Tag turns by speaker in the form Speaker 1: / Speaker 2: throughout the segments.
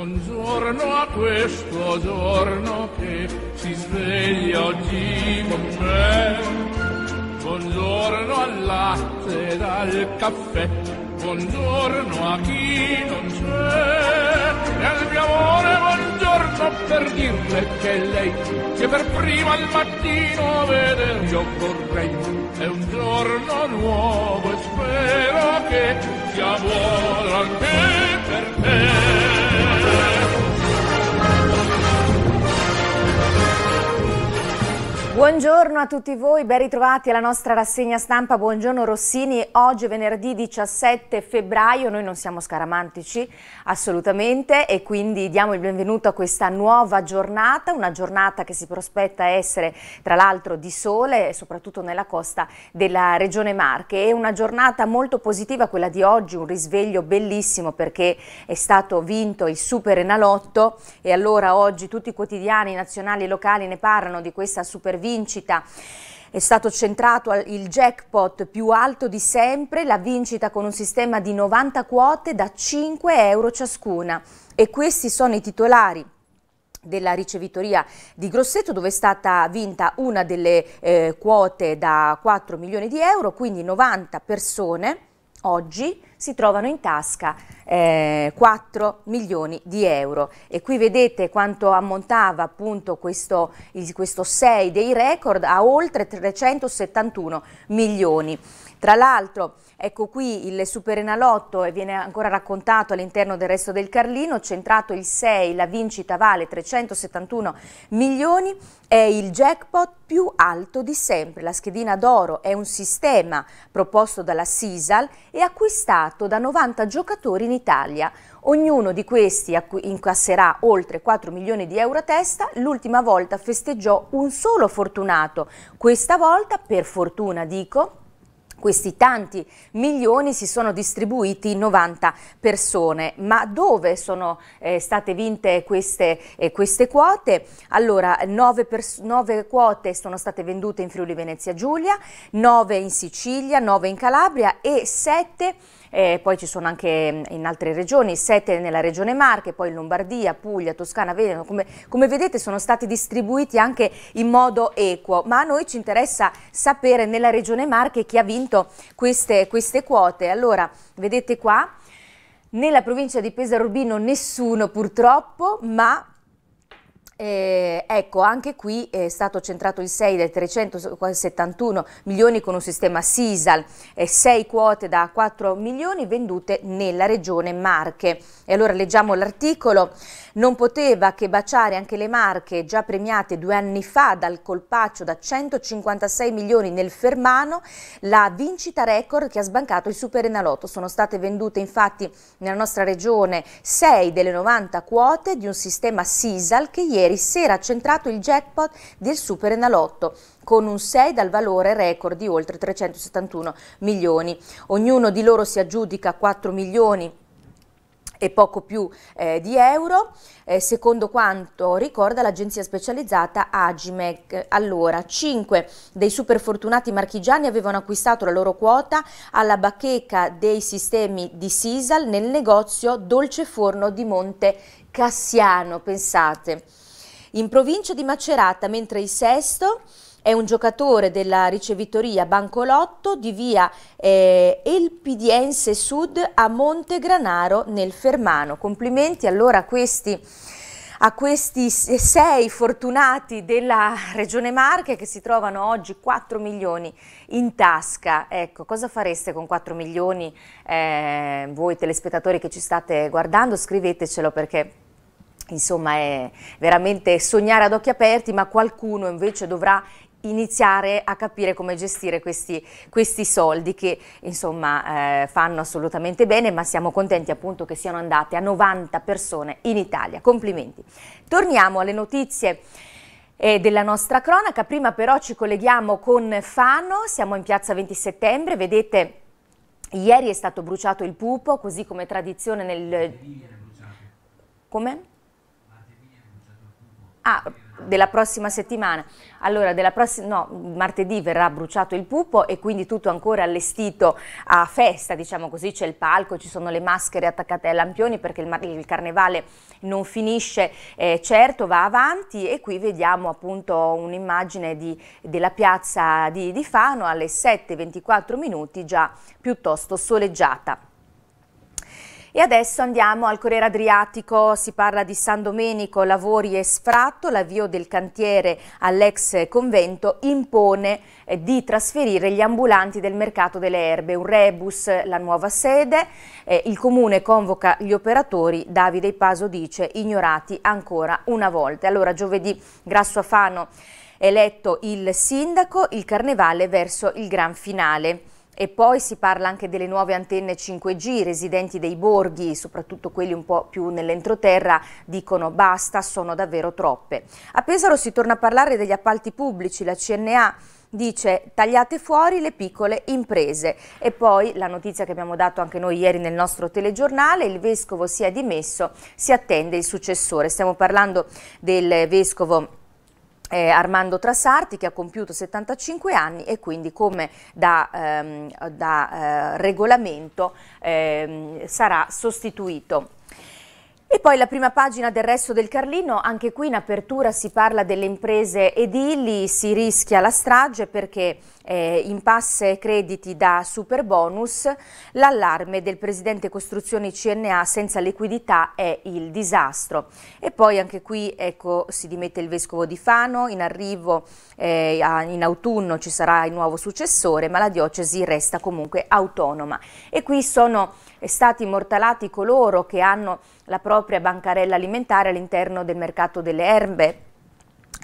Speaker 1: Buongiorno a questo giorno che si sveglia oggi con me. Buongiorno al latte e al caffè, buongiorno a chi non c'è. E al mio amore buongiorno per dirle che lei, che per prima al mattino veder io vorrei, è un giorno nuovo e spero che sia buono anche per te.
Speaker 2: Buongiorno a tutti voi, ben ritrovati alla nostra rassegna stampa. Buongiorno Rossini, oggi è venerdì 17 febbraio, noi non siamo scaramantici assolutamente e quindi diamo il benvenuto a questa nuova giornata, una giornata che si prospetta essere tra l'altro di sole soprattutto nella costa della regione Marche. È una giornata molto positiva quella di oggi, un risveglio bellissimo perché è stato vinto il Super Enalotto e allora oggi tutti i quotidiani nazionali e locali ne parlano di questa supervisione vincita. È stato centrato il jackpot più alto di sempre, la vincita con un sistema di 90 quote da 5 euro ciascuna. E questi sono i titolari della ricevitoria di Grosseto dove è stata vinta una delle eh, quote da 4 milioni di euro, quindi 90 persone oggi si trovano in tasca eh, 4 milioni di euro. E qui vedete quanto ammontava appunto questo, il, questo 6 dei record a oltre 371 milioni. Tra l'altro, ecco qui il superenalotto e eh, viene ancora raccontato all'interno del resto del Carlino, centrato il 6, la vincita vale 371 milioni, è il jackpot più alto di sempre. La schedina d'oro è un sistema proposto dalla Sisal e acquistato da 90 giocatori in Italia. Ognuno di questi incasserà oltre 4 milioni di euro a testa, l'ultima volta festeggiò un solo fortunato, questa volta per fortuna dico questi tanti milioni si sono distribuiti in 90 persone, ma dove sono eh, state vinte queste, eh, queste quote? Allora, 9, 9, quote sono state vendute in Friuli Venezia Giulia, 9 in Sicilia, 9 in Calabria e 7 eh, poi ci sono anche mm, in altre regioni, sette nella regione Marche, poi in Lombardia, Puglia, Toscana, Veneto, come, come vedete sono stati distribuiti anche in modo equo, ma a noi ci interessa sapere nella regione Marche chi ha vinto queste, queste quote. Allora, vedete qua, nella provincia di Pesaro Urbino nessuno purtroppo, ma eh, ecco, anche qui è stato centrato il 6 del 371 milioni con un sistema Sisal e 6 quote da 4 milioni vendute nella regione Marche. E allora leggiamo l'articolo. Non poteva che baciare anche le Marche già premiate due anni fa dal colpaccio da 156 milioni nel Fermano, la vincita record che ha sbancato il Super Superenalotto. Sono state vendute infatti nella nostra regione 6 delle 90 quote di un sistema Sisal che ieri ieri sera ha centrato il jackpot del Super Enalotto con un 6 dal valore record di oltre 371 milioni. Ognuno di loro si aggiudica 4 milioni e poco più eh, di euro, eh, secondo quanto ricorda l'agenzia specializzata Agimec. Allora, 5 dei superfortunati marchigiani avevano acquistato la loro quota alla bacheca dei sistemi di Sisal nel negozio Dolce Forno di Monte Cassiano, pensate in provincia di Macerata, mentre il sesto è un giocatore della ricevitoria Bancolotto di via eh, Elpidiense Sud a Monte Granaro nel Fermano. Complimenti allora a questi, a questi sei fortunati della Regione Marche che si trovano oggi 4 milioni in tasca. Ecco, cosa fareste con 4 milioni eh, voi telespettatori che ci state guardando? Scrivetecelo perché Insomma è veramente sognare ad occhi aperti ma qualcuno invece dovrà iniziare a capire come gestire questi, questi soldi che insomma eh, fanno assolutamente bene ma siamo contenti appunto che siano andate a 90 persone in Italia, complimenti. Torniamo alle notizie eh, della nostra cronaca, prima però ci colleghiamo con Fano, siamo in piazza 20 settembre, vedete ieri è stato bruciato il pupo così come tradizione nel... Come? Ah, della prossima settimana. Allora, della prossima, no, martedì verrà bruciato il pupo e quindi tutto ancora allestito a festa, diciamo così, c'è il palco, ci sono le maschere attaccate ai lampioni perché il, il carnevale non finisce, eh, certo, va avanti e qui vediamo appunto un'immagine della piazza di, di Fano alle 7.24 minuti già piuttosto soleggiata. E adesso andiamo al Corriere Adriatico, si parla di San Domenico, lavori e sfratto, l'avvio del cantiere all'ex convento impone eh, di trasferire gli ambulanti del mercato delle erbe, un rebus, la nuova sede, eh, il comune convoca gli operatori, Davide Paso dice ignorati ancora una volta. Allora giovedì Grasso Afano eletto il sindaco, il carnevale verso il gran finale. E poi si parla anche delle nuove antenne 5G, i residenti dei borghi, soprattutto quelli un po' più nell'entroterra, dicono basta, sono davvero troppe. A Pesaro si torna a parlare degli appalti pubblici, la CNA dice tagliate fuori le piccole imprese. E poi la notizia che abbiamo dato anche noi ieri nel nostro telegiornale, il vescovo si è dimesso, si attende il successore. Stiamo parlando del vescovo eh, Armando Trasarti che ha compiuto 75 anni e quindi come da, ehm, da eh, regolamento ehm, sarà sostituito e poi la prima pagina del resto del Carlino, anche qui in apertura si parla delle imprese edili, si rischia la strage perché eh, impasse crediti da super bonus, l'allarme del presidente costruzioni CNA senza liquidità è il disastro. E poi anche qui ecco, si dimette il vescovo di Fano, in arrivo eh, in autunno ci sarà il nuovo successore, ma la diocesi resta comunque autonoma. E qui sono è stati immortalati coloro che hanno la propria bancarella alimentare all'interno del mercato delle erbe,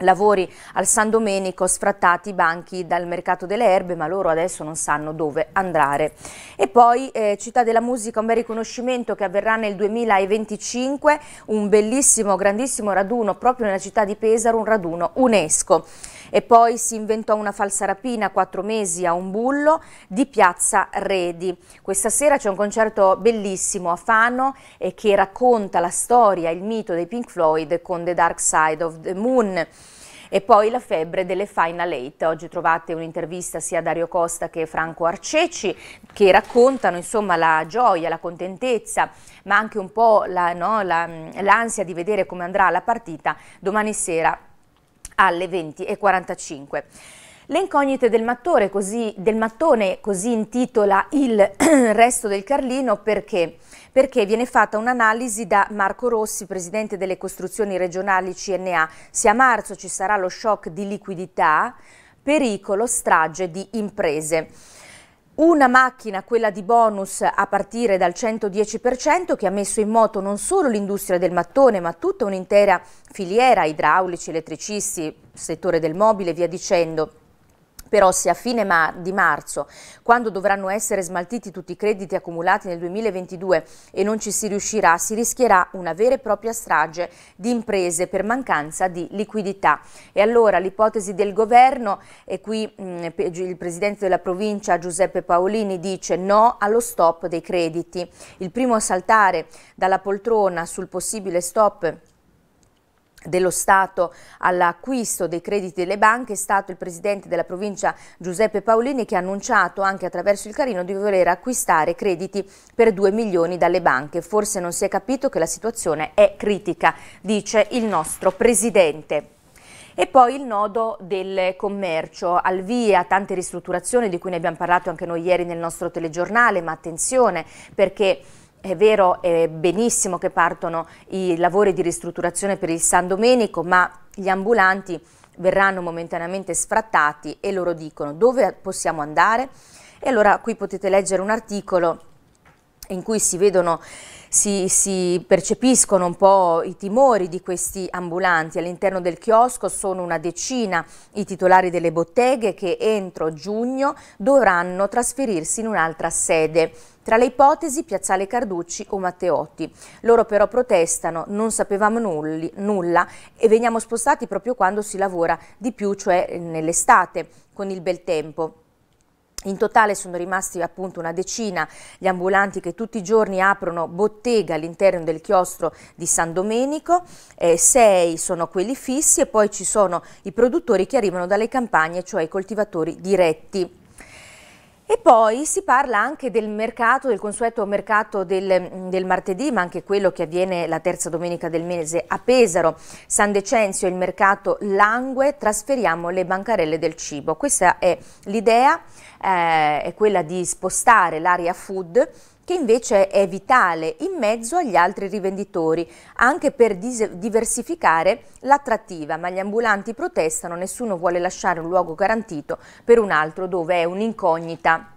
Speaker 2: lavori al San Domenico, sfrattati i banchi dal mercato delle erbe, ma loro adesso non sanno dove andare. E poi eh, Città della Musica, un bel riconoscimento che avverrà nel 2025, un bellissimo, grandissimo raduno proprio nella città di Pesaro, un raduno UNESCO e poi si inventò una falsa rapina quattro mesi a un bullo di Piazza Redi. Questa sera c'è un concerto bellissimo a Fano eh, che racconta la storia, il mito dei Pink Floyd con The Dark Side of the Moon. E poi la febbre delle Final Eight. Oggi trovate un'intervista sia a Dario Costa che a Franco Arceci che raccontano insomma, la gioia, la contentezza, ma anche un po' l'ansia la, no, la, di vedere come andrà la partita domani sera alle 20.45. Le incognite del, mattone, così, del mattone, così intitola il resto del Carlino perché perché viene fatta un'analisi da Marco Rossi, presidente delle costruzioni regionali CNA. Se a marzo ci sarà lo shock di liquidità, pericolo strage di imprese. Una macchina, quella di bonus, a partire dal 110% che ha messo in moto non solo l'industria del mattone ma tutta un'intera filiera, idraulici, elettricisti, settore del mobile via dicendo. Però se a fine ma di marzo, quando dovranno essere smaltiti tutti i crediti accumulati nel 2022 e non ci si riuscirà, si rischierà una vera e propria strage di imprese per mancanza di liquidità. E allora l'ipotesi del governo, e qui mh, mm, il presidente della provincia Giuseppe Paolini dice no allo stop dei crediti. Il primo a saltare dalla poltrona sul possibile stop dello Stato all'acquisto dei crediti delle banche è stato il presidente della provincia Giuseppe Paolini che ha annunciato anche attraverso il Carino di voler acquistare crediti per 2 milioni dalle banche. Forse non si è capito che la situazione è critica, dice il nostro presidente. E poi il nodo del commercio, al via tante ristrutturazioni di cui ne abbiamo parlato anche noi ieri nel nostro telegiornale, ma attenzione perché è vero, è benissimo che partono i lavori di ristrutturazione per il San Domenico, ma gli ambulanti verranno momentaneamente sfrattati e loro dicono dove possiamo andare. E allora qui potete leggere un articolo in cui si vedono si, si percepiscono un po' i timori di questi ambulanti. All'interno del chiosco sono una decina i titolari delle botteghe che entro giugno dovranno trasferirsi in un'altra sede. Tra le ipotesi Piazzale Carducci o Matteotti. Loro però protestano, non sapevamo nulli, nulla e veniamo spostati proprio quando si lavora di più, cioè nell'estate, con il bel tempo. In totale sono rimasti appunto una decina gli ambulanti che tutti i giorni aprono bottega all'interno del chiostro di San Domenico, eh, sei sono quelli fissi e poi ci sono i produttori che arrivano dalle campagne, cioè i coltivatori diretti. E poi si parla anche del mercato, del consueto mercato del, mm, del, martedì, ma anche quello che avviene la terza domenica del mese a Pesaro, San Decenzio, il mercato Langue, trasferiamo le bancarelle del cibo. Questa è l'idea, eh, è quella di spostare l'area food che invece è vitale in mezzo agli altri rivenditori, anche per diversificare l'attrattiva, ma gli ambulanti protestano, nessuno vuole lasciare un luogo garantito per un altro dove è un'incognita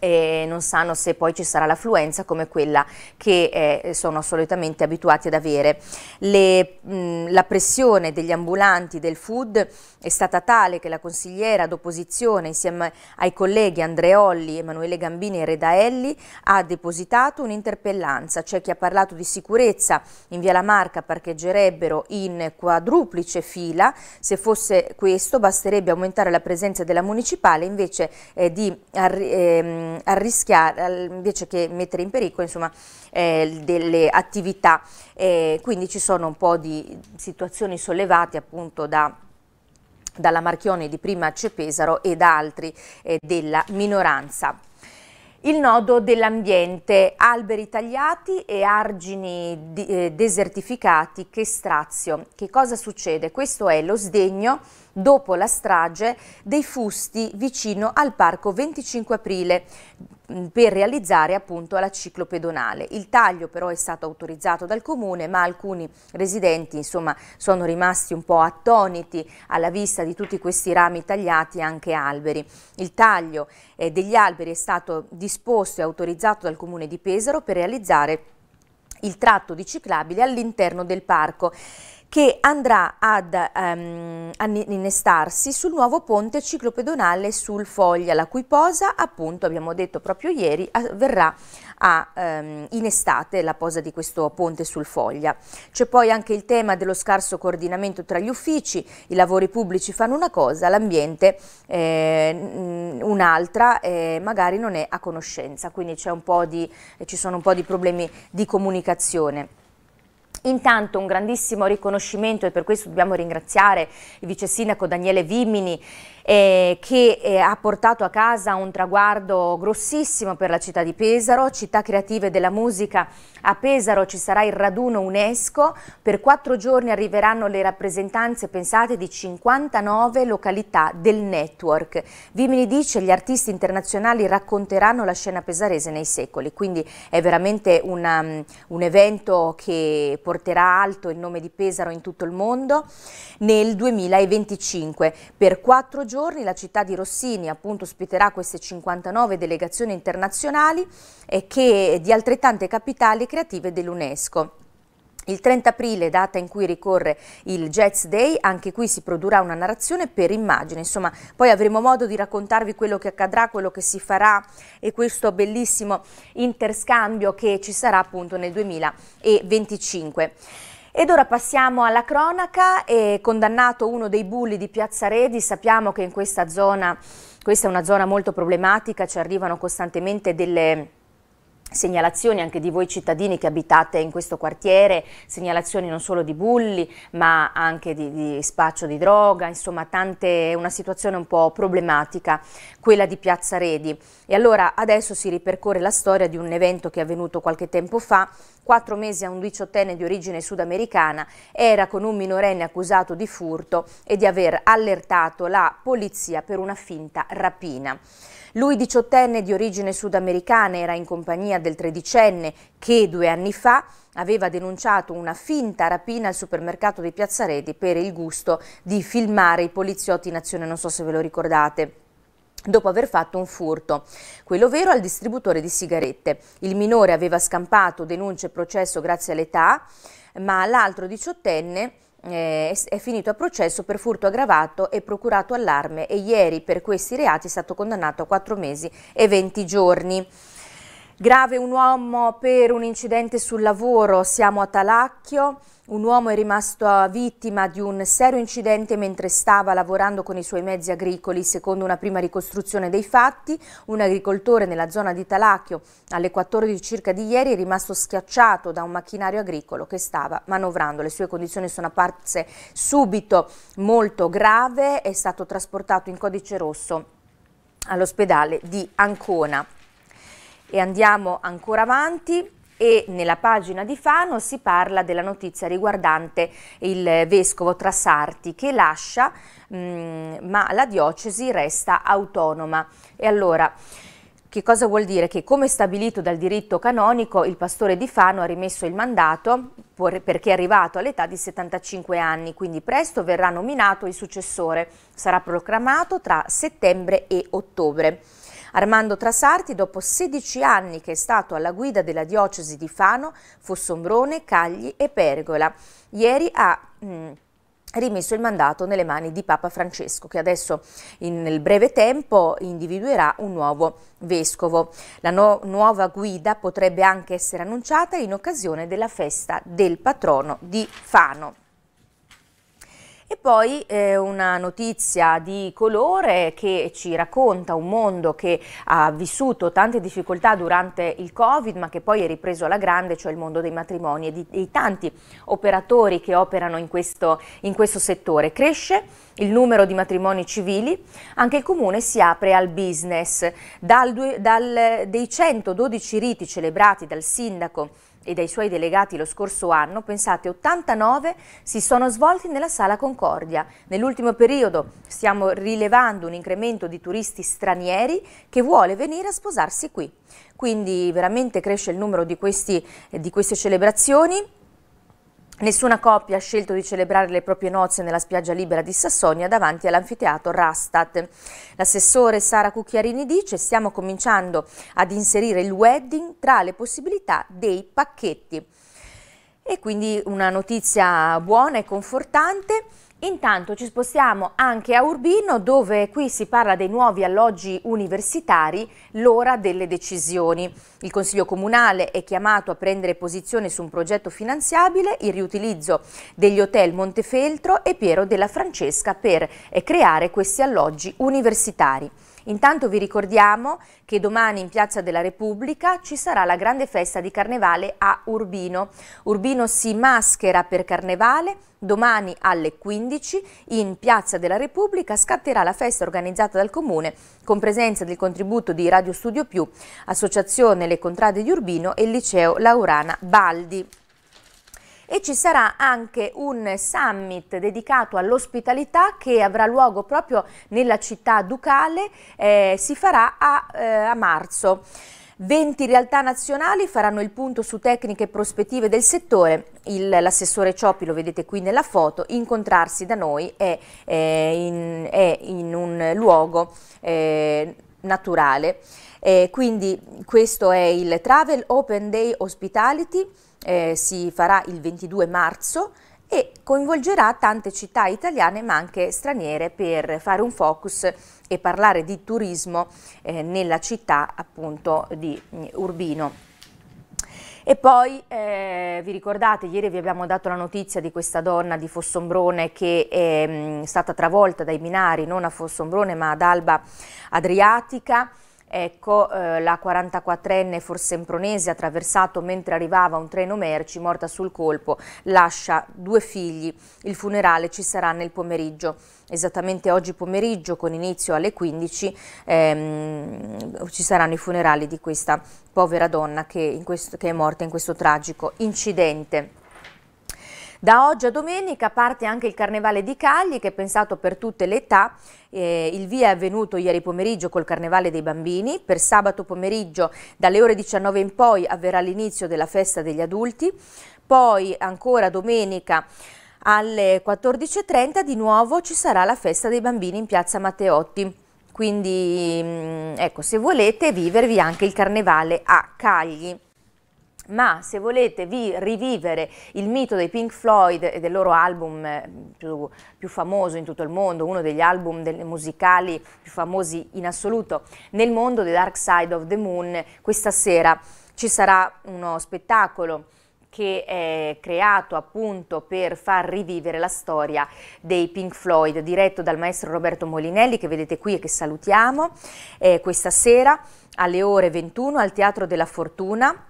Speaker 2: e non sanno se poi ci sarà l'affluenza come quella che eh, sono solitamente abituati ad avere. Le, mh, mm, la pressione degli ambulanti del food è stata tale che la consigliera d'opposizione insieme ai colleghi Andreolli, Emanuele Gambini e Redaelli ha depositato un'interpellanza, c'è chi ha parlato di sicurezza, in via La Marca parcheggerebbero in quadruplice fila, se fosse questo basterebbe aumentare la presenza della municipale invece eh, di... Eh, ehm, arrischiare, invece che mettere in pericolo insomma, eh, delle attività. Eh, quindi ci sono un po' di situazioni sollevate appunto da dalla Marchione di prima Cepesaro e da altri eh, della minoranza. Il nodo dell'ambiente, alberi tagliati e argini di, eh, desertificati che strazio. Che cosa succede? Questo è lo sdegno dopo la strage dei fusti vicino al parco 25 aprile mm, per realizzare appunto la ciclo pedonale. Il taglio però è stato autorizzato dal comune ma alcuni residenti insomma sono rimasti un po' attoniti alla vista di tutti questi rami tagliati e anche alberi. Il taglio eh, degli alberi è stato disposto e autorizzato dal comune di Pesaro per realizzare il tratto di ciclabile all'interno del parco che andrà ad um, innestarsi sul nuovo ponte ciclopedonale sul Foglia, la cui posa, appunto, abbiamo detto proprio ieri, verrà a, um, ehm, in estate la posa di questo ponte sul Foglia. C'è poi anche il tema dello scarso coordinamento tra gli uffici, i lavori pubblici fanno una cosa, l'ambiente eh, un'altra, eh, magari non è a conoscenza, quindi un di, eh, ci sono un po' di problemi di comunicazione. Intanto un grandissimo riconoscimento e per questo dobbiamo ringraziare il vice sindaco Daniele Vimini eh, che eh, ha portato a casa un traguardo grossissimo per la città di Pesaro, città creative della musica. A Pesaro ci sarà il raduno UNESCO, per quattro giorni arriveranno le rappresentanze pensate di 59 località del network. Vimini dice che gli artisti internazionali racconteranno la scena pesarese nei secoli, quindi è veramente una, um, un evento che porterà alto il nome di Pesaro in tutto il mondo nel 2025. Per quattro giorni la città di Rossini appunto, ospiterà queste 59 delegazioni internazionali e eh, di altrettante capitali creative dell'UNESCO. Il 30 aprile, data in cui ricorre il Jazz Day, anche qui si produrrà una narrazione per immagine, insomma poi avremo modo di raccontarvi quello che accadrà, quello che si farà e questo bellissimo interscambio che ci sarà appunto nel 2025. Ed ora passiamo alla cronaca, è condannato uno dei bulli di Piazza Redi, sappiamo che in questa zona, questa è una zona molto problematica, ci arrivano costantemente delle segnalazioni anche di voi cittadini che abitate in questo quartiere, segnalazioni non solo di bulli ma anche di, di spaccio di droga, insomma tante, una situazione un po' problematica quella di Piazza Redi. E allora adesso si ripercorre la storia di un evento che è avvenuto qualche tempo fa, quattro mesi a un diciottenne di origine sudamericana era con un minorenne accusato di furto e di aver allertato la polizia per una finta rapina. Lui, diciottenne di origine sudamericana, era in compagnia del tredicenne che due anni fa aveva denunciato una finta rapina al supermercato di Piazza Redi per il gusto di filmare i poliziotti in azione, non so se ve lo ricordate dopo aver fatto un furto, quello vero al distributore di sigarette. Il minore aveva scampato denunce e processo grazie all'età, ma l'altro diciottenne eh, è finito a processo per furto aggravato e procurato allarme e ieri per questi reati è stato condannato a 4 mesi e 20 giorni. Grave un uomo per un incidente sul lavoro, siamo a Talacchio. Un uomo è rimasto vittima di un serio incidente mentre stava lavorando con i suoi mezzi agricoli. Secondo una prima ricostruzione dei fatti, un agricoltore nella zona di Talacchio alle 14 circa di ieri è rimasto schiacciato da un macchinario agricolo che stava manovrando. Le sue condizioni sono apparse subito molto grave, è stato trasportato in codice rosso all'ospedale di Ancona. E andiamo ancora avanti e nella pagina di Fano si parla della notizia riguardante il vescovo Trasarti che lascia, mh, mm, ma la diocesi resta autonoma. E allora... Che cosa vuol dire? Che come stabilito dal diritto canonico il pastore di Fano ha rimesso il mandato perché è arrivato all'età di 75 anni, quindi presto verrà nominato il successore. Sarà proclamato tra settembre e ottobre. Armando Trasarti, dopo 16 anni che è stato alla guida della diocesi di Fano, Fossombrone, Cagli e Pergola, ieri ha... Mh, mm, rimesso il mandato nelle mani di Papa Francesco, che adesso in, nel breve tempo individuerà un nuovo vescovo. La no, nuova guida potrebbe anche essere annunciata in occasione della festa del patrono di Fano. E poi eh, una notizia di colore che ci racconta un mondo che ha vissuto tante difficoltà durante il Covid ma che poi è ripreso alla grande, cioè il mondo dei matrimoni e dei tanti operatori che operano in questo, in questo settore. Cresce il numero di matrimoni civili, anche il comune si apre al business. Dal, dal, dei 112 riti celebrati dal sindaco e dai suoi delegati lo scorso anno, pensate, 89 si sono svolti nella Sala Concordia. Nell'ultimo periodo stiamo rilevando un incremento di turisti stranieri che vuole venire a sposarsi qui. Quindi veramente cresce il numero di, questi, di queste celebrazioni Nessuna coppia ha scelto di celebrare le proprie nozze nella spiaggia libera di Sassonia davanti all'anfiteatro Rastat. L'assessore Sara Cucchiarini dice stiamo cominciando ad inserire il wedding tra le possibilità dei pacchetti. E quindi una notizia buona e confortante. Intanto ci spostiamo anche a Urbino dove qui si parla dei nuovi alloggi universitari, l'ora delle decisioni. Il Consiglio Comunale è chiamato a prendere posizione su un progetto finanziabile, il riutilizzo degli hotel Montefeltro e Piero della Francesca per eh, creare questi alloggi universitari. Intanto vi ricordiamo che domani in Piazza della Repubblica ci sarà la grande festa di Carnevale a Urbino. Urbino si maschera per Carnevale, domani alle 15 in Piazza della Repubblica scatterà la festa organizzata dal Comune con presenza del contributo di Radio Studio Più, Associazione Le Contrade di Urbino e il Liceo Laurana Baldi e ci sarà anche un summit dedicato all'ospitalità che avrà luogo proprio nella città ducale, eh, si farà a, eh, a marzo. 20 realtà nazionali faranno il punto su tecniche e prospettive del settore. L'assessore Cioppi, lo vedete qui nella foto, incontrarsi da noi è, è, in, è in, un luogo eh, naturale. Eh, quindi questo è il Travel Open Day Hospitality eh, si farà il 22 marzo e coinvolgerà tante città italiane ma anche straniere per fare un focus e parlare di turismo eh, nella città appunto di mm, Urbino. E poi eh, vi ricordate, ieri vi abbiamo dato la notizia di questa donna di Fossombrone che ehm, è mh, stata travolta dai binari, non a Fossombrone ma ad Alba Adriatica, Ecco, eh, la 44enne forsempronese attraversato mentre arrivava un treno merci, morta sul colpo, lascia due figli. Il funerale ci sarà nel pomeriggio. Esattamente oggi pomeriggio, con inizio alle 15, ehm, ci saranno i funerali di questa povera donna che, questo, che è morta in questo tragico incidente. Da oggi a domenica parte anche il Carnevale di Cagli che è pensato per tutte le età. Eh, il via è avvenuto ieri pomeriggio col Carnevale dei Bambini. Per sabato pomeriggio dalle ore 19 in poi avverrà l'inizio della festa degli adulti. Poi ancora domenica alle 14.30 di nuovo ci sarà la festa dei bambini in piazza Matteotti. Quindi mm, ecco, se volete vivervi anche il carnevale a Cagli ma se volete vi rivivere il mito dei Pink Floyd e del loro album eh, più, più famoso in tutto il mondo, uno degli album musicali più famosi in assoluto nel mondo, The Dark Side of the Moon, questa sera ci sarà uno spettacolo che è creato appunto per far rivivere la storia dei Pink Floyd, diretto dal maestro Roberto Molinelli che vedete qui e che salutiamo eh, questa sera alle ore 21 al Teatro della Fortuna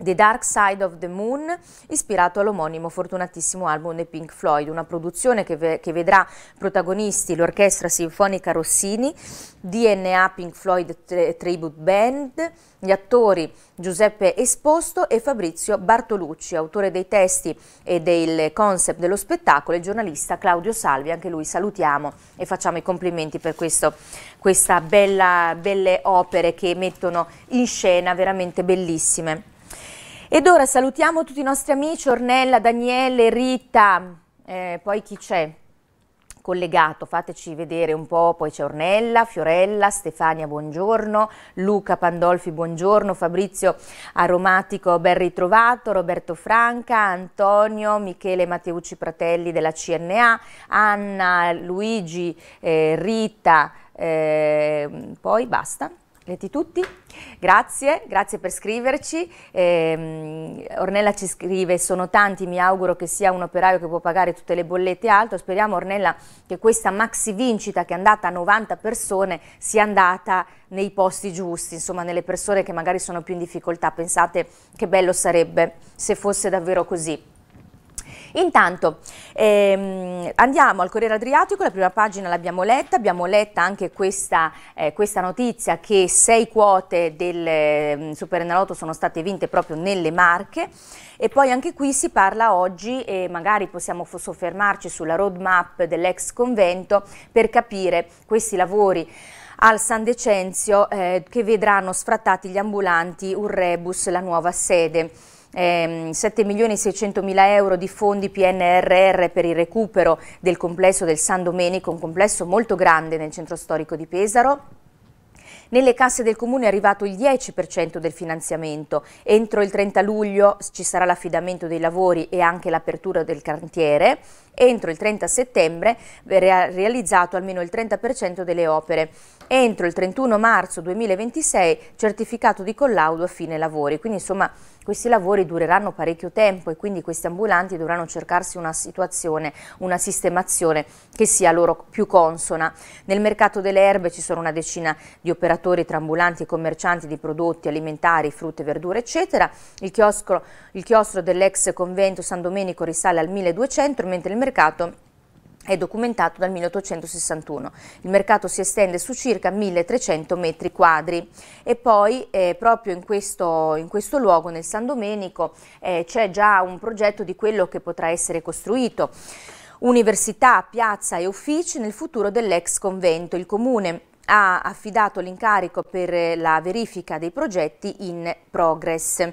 Speaker 2: The Dark Side of the Moon, ispirato all'omonimo fortunatissimo album dei Pink Floyd, una produzione che, ve che vedrà protagonisti l'Orchestra Sinfonica Rossini, DNA Pink Floyd Tri Tribute Band, gli attori Giuseppe Esposto e Fabrizio Bartolucci, autore dei testi e del concept dello spettacolo, e il giornalista Claudio Salvi, anche lui salutiamo e facciamo i complimenti per questo, questa bella, belle opere che mettono in scena veramente bellissime. Ed ora salutiamo tutti i nostri amici, Ornella, Daniele, Rita, eh, poi chi c'è? collegato, fateci vedere un po', poi c'è Ornella, Fiorella, Stefania buongiorno, Luca Pandolfi buongiorno, Fabrizio Aromatico ben ritrovato, Roberto Franca, Antonio, Michele Matteucci Pratelli della CNA, Anna, Luigi, eh, Rita, eh, poi basta. Letti tutti, grazie, grazie per scriverci. Eh, Ornella ci scrive, sono tanti, mi auguro che sia un operaio che può pagare tutte le bollette e altro. Speriamo Ornella che questa maxi vincita che è andata a 90 persone sia andata nei posti giusti, insomma nelle persone che magari sono più in difficoltà. Pensate che bello sarebbe se fosse davvero così. Intanto ehm, andiamo al Corriere Adriatico, la prima pagina l'abbiamo letta, abbiamo letta anche questa, eh, questa notizia che sei quote del eh, Superenalotto sono state vinte proprio nelle Marche e poi anche qui si parla oggi e magari possiamo soffermarci sulla roadmap dell'ex convento per capire questi lavori al San Decenzio eh, che vedranno sfrattati gli ambulanti, un rebus, la nuova sede ehm, 7 milioni 600 mila euro di fondi PNRR per il recupero del complesso del San Domenico, un complesso molto grande nel centro storico di Pesaro. Nelle casse del Comune è arrivato il 10% del finanziamento. Entro il 30 luglio ci sarà l'affidamento dei lavori e anche l'apertura del cantiere. Entro il 30 settembre verrà realizzato almeno il 30% delle opere. Entro il 31 marzo 2026 certificato di collaudo a fine lavori. Quindi insomma questi lavori dureranno parecchio tempo e quindi questi ambulanti dovranno cercarsi una situazione, una sistemazione che sia loro più consona. Nel mercato delle erbe ci sono una decina di operatori tra ambulanti e commercianti di prodotti alimentari, frutte, verdure, eccetera. Il chiosco, il chiostro dell'ex convento San Domenico risale al 1200, mentre il mercato è documentato dal 1861. Il mercato si estende su circa 1300 metri quadri e poi eh, proprio in questo, in questo, luogo, nel San Domenico, eh, c'è già un progetto di quello che potrà essere costruito. Università, piazza e uffici nel futuro dell'ex convento. Il comune ha affidato l'incarico per la verifica dei progetti in progress.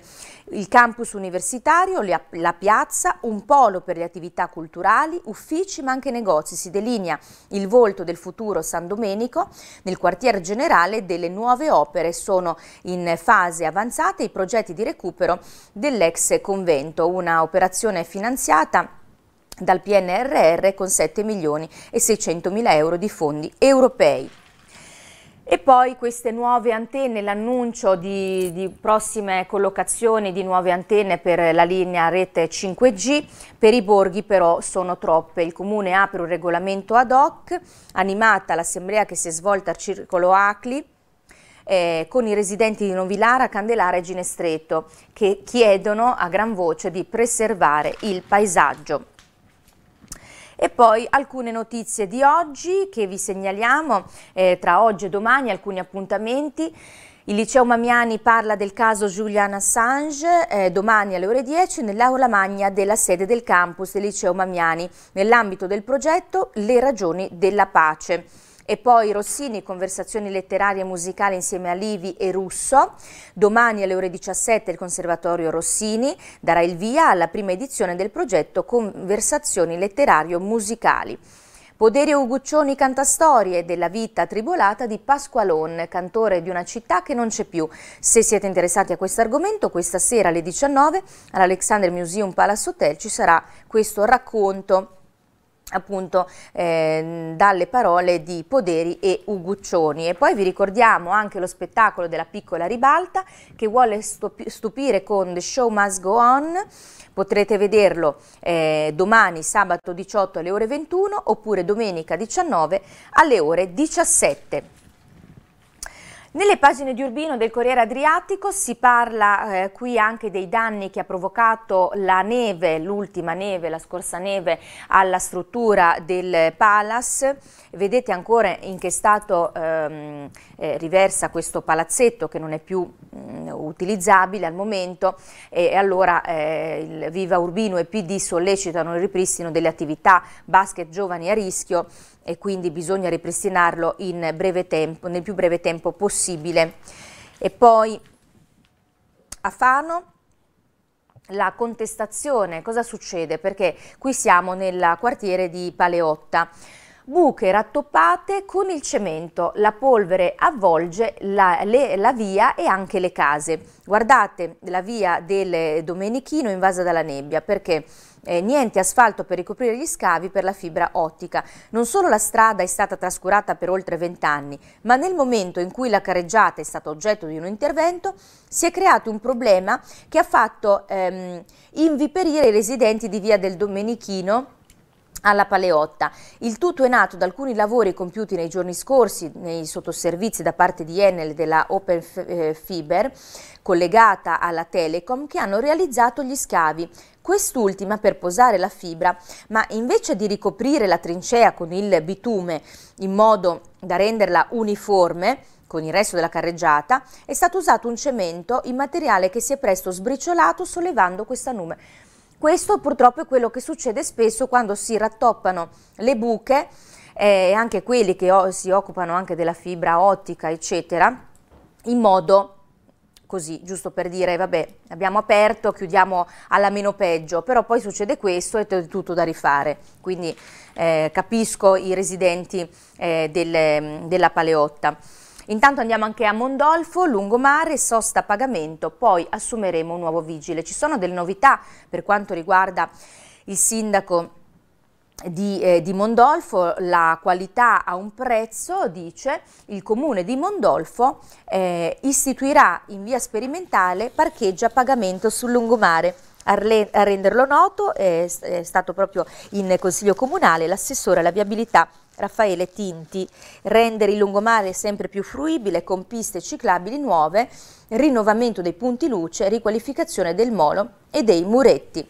Speaker 2: Il campus universitario, la piazza, un polo per le attività culturali, uffici ma anche negozi. Si delinea il volto del futuro San Domenico. Nel quartier generale delle nuove opere sono in fase avanzata i progetti di recupero dell'ex convento, una operazione finanziata dal PNRR con 7 milioni e 600 mila euro di fondi europei. E poi queste nuove antenne, l'annuncio di, di, prossime collocazioni di nuove antenne per la linea rete 5G, per i borghi però sono troppe. Il Comune apre un regolamento ad hoc, animata l'assemblea che si è svolta al Circolo Acli, eh, con i residenti di Novilara, Candelara e Ginestretto, che chiedono a gran voce di preservare il paesaggio. E poi alcune notizie di oggi che vi segnaliamo eh, tra oggi e domani, alcuni appuntamenti. Il liceo Mamiani parla del caso Julian Assange eh, domani alle ore 10 nell'aula magna della sede del campus del liceo Mamiani nell'ambito del progetto Le ragioni della pace. E poi Rossini, conversazioni letterarie e musicali insieme a Livi e Russo. Domani alle ore 17 il Conservatorio Rossini darà il via alla prima edizione del progetto Conversazioni letterario-musicali. Podere Uguccioni canta storie della vita tribolata di Pasqualon, cantore di una città che non c'è più. Se siete interessati a questo argomento, questa sera alle 19 all'Alexander Museum Palace Hotel ci sarà questo racconto appunto eh, dalle parole di Poderi e Uguccioni e poi vi ricordiamo anche lo spettacolo della piccola ribalta che vuole stupire con The Show Must Go On potrete vederlo eh, domani sabato 18 alle ore 21 oppure domenica 19 alle ore 17 nelle pagine di Urbino del Corriere Adriatico si parla eh, qui anche dei danni che ha provocato la neve, l'ultima neve, la scorsa neve alla struttura del Palace. Vedete ancora in che stato ehm, eh, riversa questo palazzetto che non è più mh, mm, utilizzabile al momento e, allora eh, il Viva Urbino e PD sollecitano il ripristino delle attività basket giovani a rischio e quindi bisogna ripristinarlo tempo, nel più breve tempo possibile. E poi a Fano la contestazione, cosa succede? Perché qui siamo nel quartiere di Paleotta buche rattoppate con il cemento, la polvere avvolge la, le, la via e anche le case. Guardate la via del Domenichino invasa dalla nebbia perché... Eh, niente asfalto per ricoprire gli scavi per la fibra ottica. Non solo la strada è stata trascurata per oltre vent'anni, ma nel momento in cui la carreggiata è stata oggetto di un intervento, si è creato un problema che ha fatto ehm, inviperire i residenti di via del Domenichino alla Paleotta. Il tutto è nato da alcuni lavori compiuti nei giorni scorsi nei sottoservizi da parte di Enel della Open eh, Fiber collegata alla Telecom che hanno realizzato gli scavi quest'ultima per posare la fibra, ma invece di ricoprire la trincea con il bitume in modo da renderla uniforme con il resto della carreggiata, è stato usato un cemento in materiale che si è presto sbriciolato sollevando questa nube. Questo purtroppo è quello che succede spesso quando si rattoppano le buche, eh, anche quelli che si occupano anche della fibra ottica, eccetera, in modo così, giusto per dire, vabbè, abbiamo aperto, chiudiamo alla meno peggio, però poi succede questo e è tutto da rifare. Quindi eh, capisco i residenti eh, del, della Paleotta. Intanto andiamo anche a Mondolfo, lungomare, sosta pagamento, poi assumeremo un nuovo vigile. Ci sono delle novità per quanto riguarda il sindaco di, eh, di, Mondolfo, la qualità a un prezzo, dice il comune di Mondolfo eh, istituirà in via sperimentale parcheggia a pagamento sul lungomare. A, renderlo noto è, stato proprio in Consiglio Comunale l'assessore alla viabilità Raffaele Tinti, rendere il lungomare sempre più fruibile con piste ciclabili nuove, rinnovamento dei punti luce, riqualificazione del molo e dei muretti.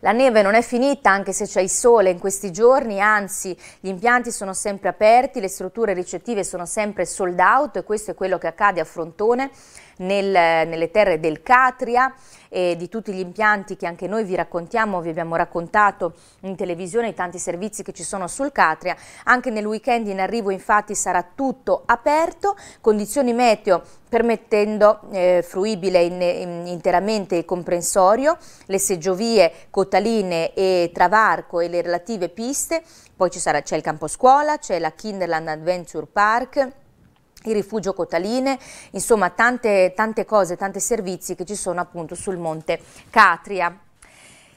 Speaker 2: La neve non è finita anche se c'è il sole in questi giorni, anzi gli impianti sono sempre aperti, le strutture ricettive sono sempre sold out e questo è quello che accade a Frontone nel, nelle terre del Catria e di tutti gli impianti che anche noi vi raccontiamo, vi abbiamo raccontato in televisione, i tanti servizi che ci sono sul Catria. Anche nel weekend in arrivo infatti sarà tutto aperto, condizioni meteo permettendo eh, fruibile in, in, interamente il comprensorio, le seggiovie, cotaline e travarco e le relative piste, poi c'è il campo scuola, c'è la Kinderland Adventure Park, il rifugio Cotaline, insomma tante, tante cose, tanti servizi che ci sono appunto sul monte Catria.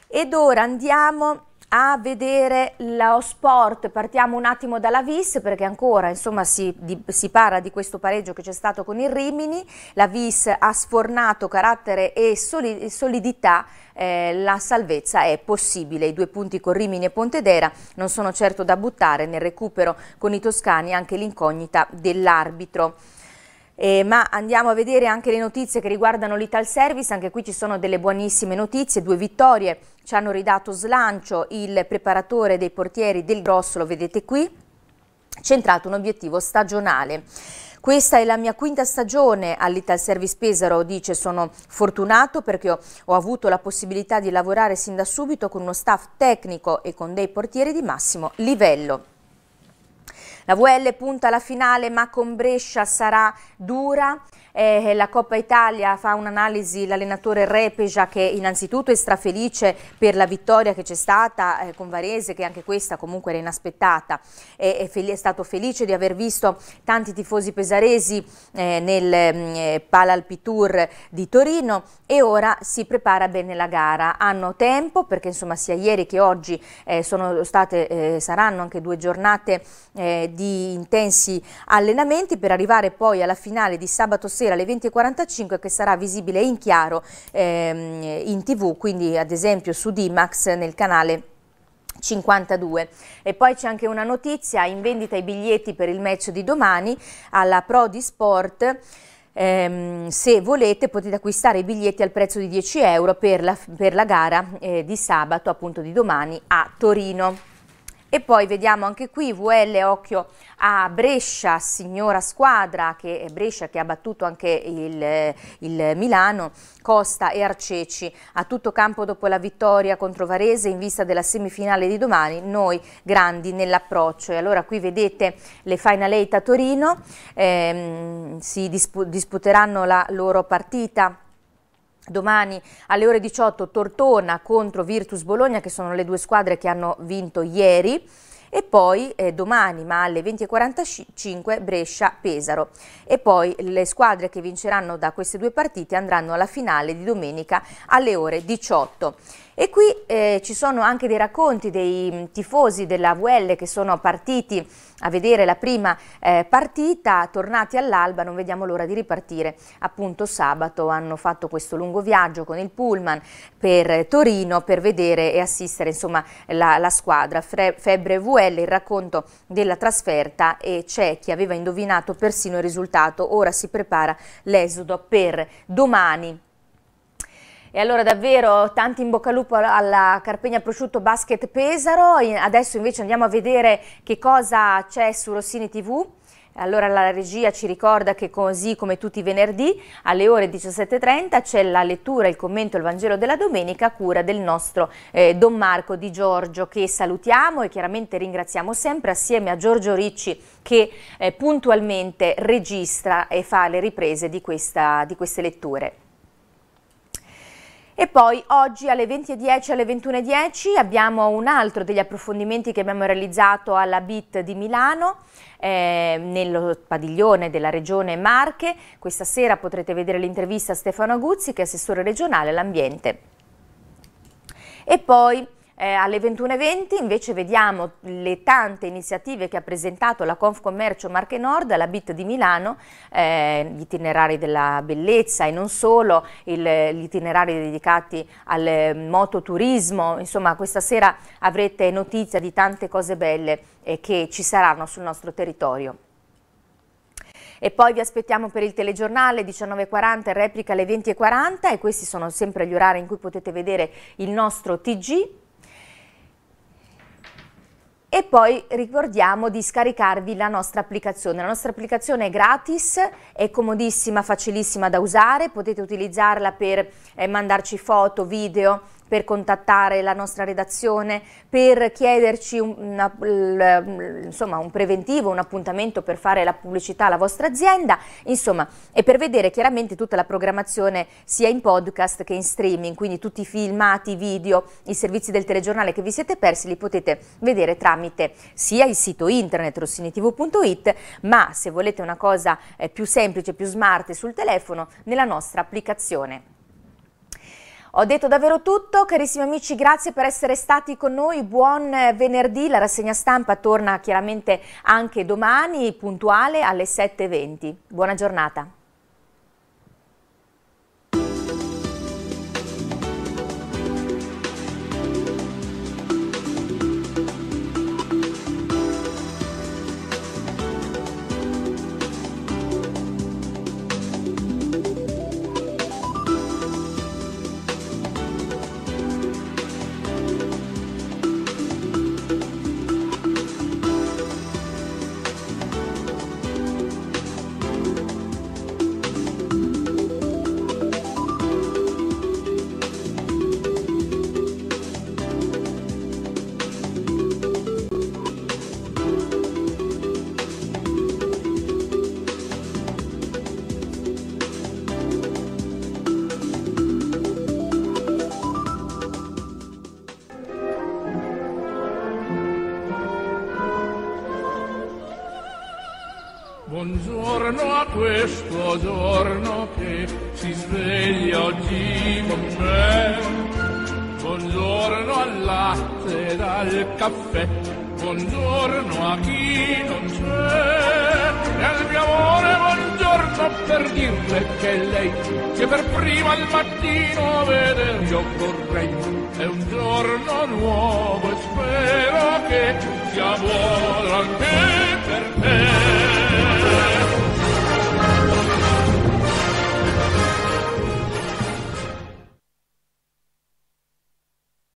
Speaker 2: Ed ora andiamo a vedere lo sport. Partiamo un attimo dalla Vis perché ancora insomma, si, di, si, parla di questo pareggio che c'è stato con il Rimini. La Vis ha sfornato carattere e solidità, eh, la salvezza è possibile. I due punti con Rimini e Pontedera non sono certo da buttare nel recupero con i toscani anche l'incognita dell'arbitro. Eh, ma andiamo a vedere anche le notizie che riguardano l'Ital Service, anche qui ci sono delle buonissime notizie, due vittorie, ci hanno ridato slancio il preparatore dei portieri del Grosso, lo vedete qui, centrato un obiettivo stagionale. Questa è la mia quinta stagione all'Ital Service Pesaro, dice sono fortunato perché ho, ho, avuto la possibilità di lavorare sin da subito con uno staff tecnico e con dei portieri di massimo livello. La VL punta alla finale ma con Brescia sarà dura eh, la Coppa Italia fa un'analisi l'allenatore Repeja che innanzitutto è strafelice per la vittoria che c'è stata eh, con Varese che anche questa comunque era inaspettata è, è, è, stato felice di aver visto tanti tifosi pesaresi eh, nel mm, eh, Palalpitour di Torino e ora si prepara bene la gara hanno tempo perché insomma sia ieri che oggi eh, state, eh, saranno anche due giornate di intensi allenamenti per arrivare poi alla finale di sabato sera sera alle 20.45 che sarà visibile in chiaro ehm, in tv, quindi ad esempio su Dimax nel canale 52. E poi c'è anche una notizia, in vendita i biglietti per il match di domani alla Pro di Sport. Ehm, se volete potete acquistare i biglietti al prezzo di 10 euro per la, per la gara eh, di sabato, appunto di domani, a Torino. E poi vediamo anche qui VL occhio a Brescia, signora squadra, che è Brescia che ha battuto anche il, il, Milano, Costa e Arceci. A tutto campo dopo la vittoria contro Varese in vista della semifinale di domani, noi grandi nell'approccio. E allora qui vedete le Final 8 a Torino, ehm, si dispu disputeranno la loro partita Domani alle ore 18 Tortona contro Virtus Bologna che sono le due squadre che hanno vinto ieri e poi eh, domani ma alle 20.45 Brescia-Pesaro e poi le squadre che vinceranno da queste due partite andranno alla finale di domenica alle ore 18. E qui eh, ci sono anche dei racconti dei mm, tifosi della VL che sono partiti a vedere la prima eh, partita, tornati all'alba, non vediamo l'ora di ripartire appunto sabato, hanno fatto questo lungo viaggio con il pullman per eh, Torino per vedere e assistere insomma, la, la, squadra. Fre Febbre VL Raffaele, il racconto della trasferta e c'è chi aveva indovinato persino il risultato, ora si prepara l'esodo per domani. E allora davvero tanti in bocca al lupo alla Carpegna Prosciutto Basket Pesaro, adesso invece andiamo a vedere che cosa c'è su Rossini TV. Allora la regia ci ricorda che così come tutti i venerdì alle ore 17.30 c'è la lettura, il commento il Vangelo della domenica a cura del nostro eh, Don Marco Di Giorgio che salutiamo e chiaramente ringraziamo sempre assieme a Giorgio Ricci che eh, puntualmente registra e fa le riprese di, questa, di queste letture. E poi oggi alle 20.10 e alle 21.10 abbiamo un altro degli approfondimenti che abbiamo realizzato alla BIT di Milano, eh, nel padiglione della regione Marche. Questa sera potrete vedere l'intervista a Stefano Aguzzi che è assessore regionale all'ambiente. E poi... Eh, alle 21.20 invece vediamo le tante iniziative che ha presentato la Confcommercio Marche Nord, la BIT di Milano, eh, gli itinerari della bellezza e non solo, il, gli itinerari dedicati al mm, mototurismo, insomma questa sera avrete notizia di tante cose belle eh, che ci saranno sul nostro territorio. E poi vi aspettiamo per il telegiornale 19.40, replica alle 20.40 e questi sono sempre gli orari in cui potete vedere il nostro TG e poi ricordiamo di scaricarvi la nostra applicazione. La nostra applicazione è gratis, è comodissima, facilissima da usare, potete utilizzarla per eh, mandarci foto, video, per contattare la nostra redazione, per chiederci un, una, insomma, un preventivo, un appuntamento per fare la pubblicità alla vostra azienda, insomma, e per vedere chiaramente tutta la programmazione sia in podcast che in streaming, quindi tutti i filmati, i video, i servizi del telegiornale che vi siete persi li potete vedere tramite sia il sito internet rossinitv.it, ma se volete una cosa eh, più semplice, più smart sul telefono, nella nostra applicazione. Ho detto davvero tutto, carissimi amici, grazie per essere stati con noi, buon eh, venerdì, la rassegna stampa torna chiaramente anche domani puntuale alle 7.20. Buona giornata.
Speaker 1: 어서